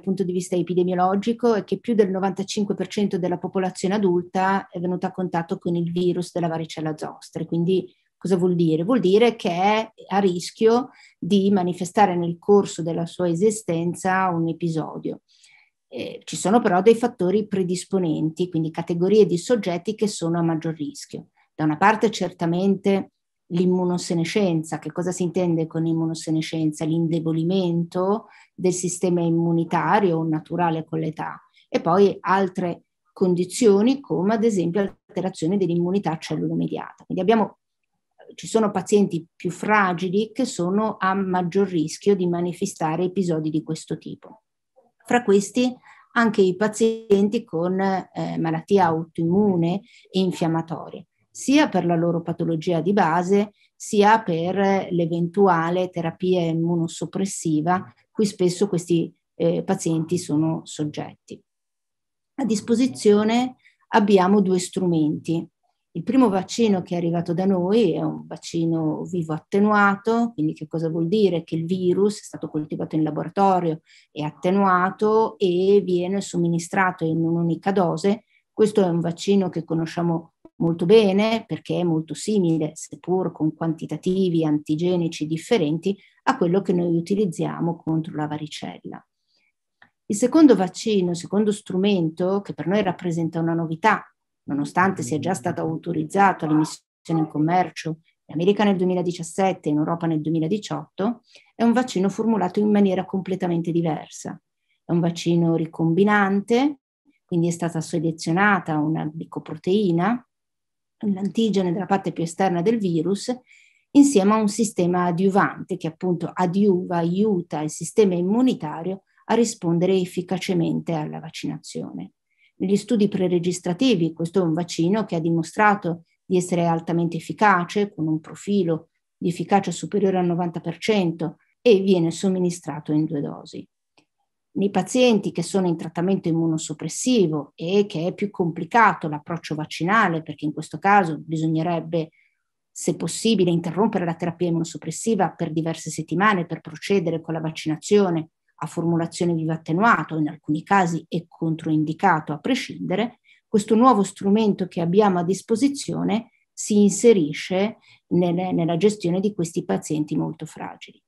punto di vista epidemiologico è che più del 95% della popolazione adulta è venuta a contatto con il virus della varicella zostre. Quindi cosa vuol dire? Vuol dire che è a rischio di manifestare nel corso della sua esistenza un episodio. Eh, ci sono però dei fattori predisponenti, quindi categorie di soggetti che sono a maggior rischio. Da una parte certamente l'immunosenescenza. Che cosa si intende con immunosenescenza? L'indebolimento del sistema immunitario naturale con l'età e poi altre condizioni come ad esempio l'alterazione dell'immunità cellulomediata. Quindi abbiamo, ci sono pazienti più fragili che sono a maggior rischio di manifestare episodi di questo tipo. Fra questi anche i pazienti con eh, malattie autoimmune e infiammatorie sia per la loro patologia di base, sia per l'eventuale terapia immunosoppressiva cui spesso questi eh, pazienti sono soggetti. A disposizione abbiamo due strumenti. Il primo vaccino che è arrivato da noi è un vaccino vivo attenuato, quindi che cosa vuol dire? Che il virus è stato coltivato in laboratorio, è attenuato e viene somministrato in un'unica dose. Questo è un vaccino che conosciamo molto bene perché è molto simile, seppur con quantitativi antigenici differenti, a quello che noi utilizziamo contro la varicella. Il secondo vaccino, il secondo strumento che per noi rappresenta una novità, nonostante sia già stato autorizzato all'emissione in commercio in America nel 2017 e in Europa nel 2018, è un vaccino formulato in maniera completamente diversa. È un vaccino ricombinante, quindi è stata selezionata una glicoproteina l'antigene della parte più esterna del virus, insieme a un sistema adiuvante che appunto adiuva, aiuta il sistema immunitario a rispondere efficacemente alla vaccinazione. Negli studi preregistrativi, questo è un vaccino che ha dimostrato di essere altamente efficace, con un profilo di efficacia superiore al 90% e viene somministrato in due dosi nei pazienti che sono in trattamento immunosoppressivo e che è più complicato l'approccio vaccinale, perché in questo caso bisognerebbe, se possibile, interrompere la terapia immunosoppressiva per diverse settimane per procedere con la vaccinazione a formulazione viva attenuato, in alcuni casi è controindicato a prescindere, questo nuovo strumento che abbiamo a disposizione si inserisce nelle, nella gestione di questi pazienti molto fragili.